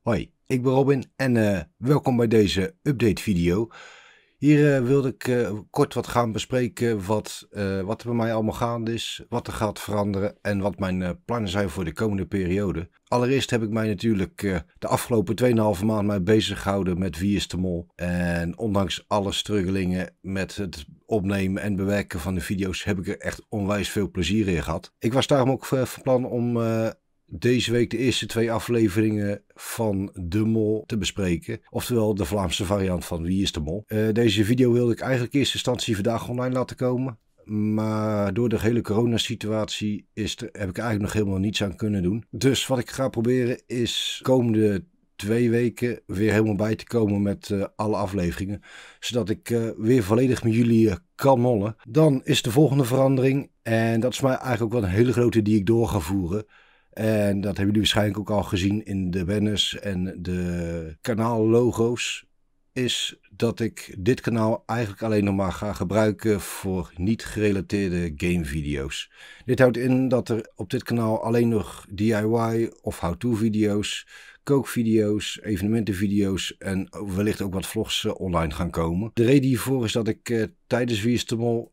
Hoi, ik ben Robin en eh, welkom bij deze update video. Hier eh, wilde ik eh, kort wat gaan bespreken wat, wat er bij mij allemaal gaande is, wat er gaat veranderen en wat mijn plannen zijn voor de komende periode. Allereerst heb ik mij natuurlijk de afgelopen 2,5 maand mee bezig gehouden met Wie is de Mol. En ondanks alle struggelingen met het opnemen en bewerken van de video's heb ik er echt onwijs veel plezier in gehad. Ik was daarom ook van plan om deze week de eerste twee afleveringen van De Mol te bespreken. Oftewel de Vlaamse variant van Wie is de Mol. Eh, deze video wilde ik eigenlijk in eerste instantie vandaag online laten komen. Maar door de hele coronasituatie is er, heb ik eigenlijk nog helemaal niets aan kunnen doen. Dus wat ik ga proberen is komende twee weken weer helemaal bij te komen met eh, alle afleveringen. Zodat ik eh, weer volledig met jullie kan mollen. Dan is de volgende verandering. En dat is mij eigenlijk ook wel een hele grote die ik door ga voeren. En dat hebben jullie waarschijnlijk ook al gezien in de banners en de kanaallogo's. Is dat ik dit kanaal eigenlijk alleen nog maar ga gebruiken voor niet gerelateerde gamevideo's. Dit houdt in dat er op dit kanaal alleen nog DIY of how-to video's, kookvideo's, evenementenvideo's en wellicht ook wat vlogs eh, online gaan komen. De reden hiervoor is dat ik eh, tijdens Wie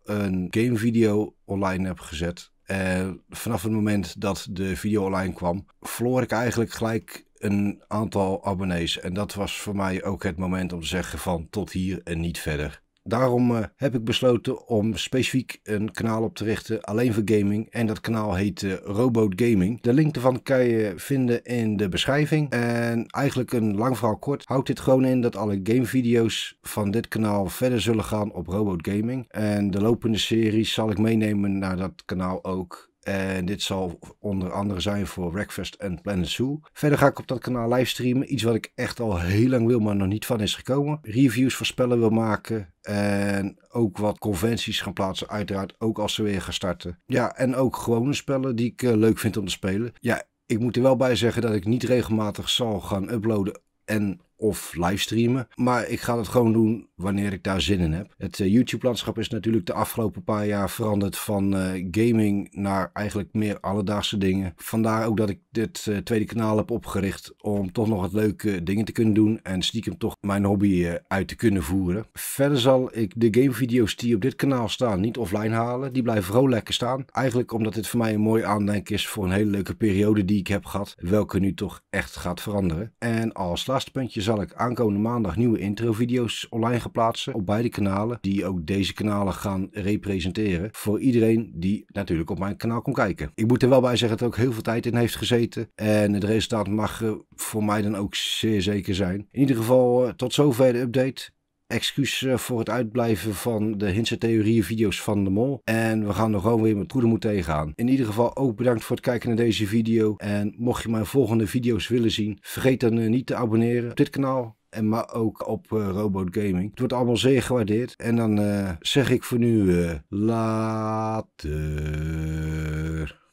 een gamevideo online heb gezet uh, vanaf het moment dat de video online kwam, verloor ik eigenlijk gelijk een aantal abonnees. En dat was voor mij ook het moment om te zeggen van tot hier en niet verder. Daarom eh, heb ik besloten om specifiek een kanaal op te richten alleen voor gaming. En dat kanaal heet uh, Robot Gaming. De link ervan kan je vinden in de beschrijving. En eigenlijk een lang verhaal kort houdt dit gewoon in dat alle gamevideo's van dit kanaal verder zullen gaan op Robot Gaming. En de lopende series zal ik meenemen naar dat kanaal ook. En dit zal onder andere zijn voor Breakfast en Planet Zoo. Verder ga ik op dat kanaal livestreamen. Iets wat ik echt al heel lang wil, maar nog niet van is gekomen. Reviews voor spellen wil maken. En ook wat conventies gaan plaatsen. Uiteraard ook als ze weer gaan starten. Ja, en ook gewone spellen die ik eh, leuk vind om te spelen. Ja, ik moet er wel bij zeggen dat ik niet regelmatig zal gaan uploaden. En of livestreamen. Maar ik ga het gewoon doen wanneer ik daar zin in heb. Het eh, YouTube-landschap is natuurlijk de afgelopen paar jaar veranderd van eh, gaming naar eigenlijk meer alledaagse dingen. Vandaar ook dat ik dit eh, tweede kanaal heb opgericht om toch nog wat leuke dingen te kunnen doen en stiekem toch mijn hobby uit te kunnen voeren. Verder zal ik de gamevideo's die op dit kanaal staan niet offline halen. Die blijven gewoon lekker staan. Eigenlijk omdat dit voor mij een mooi aandenken is voor een hele leuke periode die ik heb gehad, welke nu toch echt gaat veranderen. En als laatste puntje zal ik aankomende maandag nieuwe intro-video's online gaan plaatsen op beide kanalen, die ook deze kanalen gaan representeren voor iedereen die natuurlijk op mijn kanaal komt kijken. Ik moet er wel bij zeggen dat ik ook heel veel tijd in heeft gezeten en het resultaat mag eh, voor mij dan ook zeer zeker zijn. In ieder geval eh, tot zover de update excuus eh, voor het uitblijven van de Hintse theorieën video's van de mol. En we gaan nog gewoon weer met goede moed tegenaan. In ieder geval ook bedankt voor het kijken naar deze video. En mocht je mijn volgende video's willen zien, vergeet dan eh, niet te abonneren op dit kanaal. En maar ook op uh, Robot Gaming. Het wordt allemaal zeer gewaardeerd. En dan zeg ik voor nu uh, later.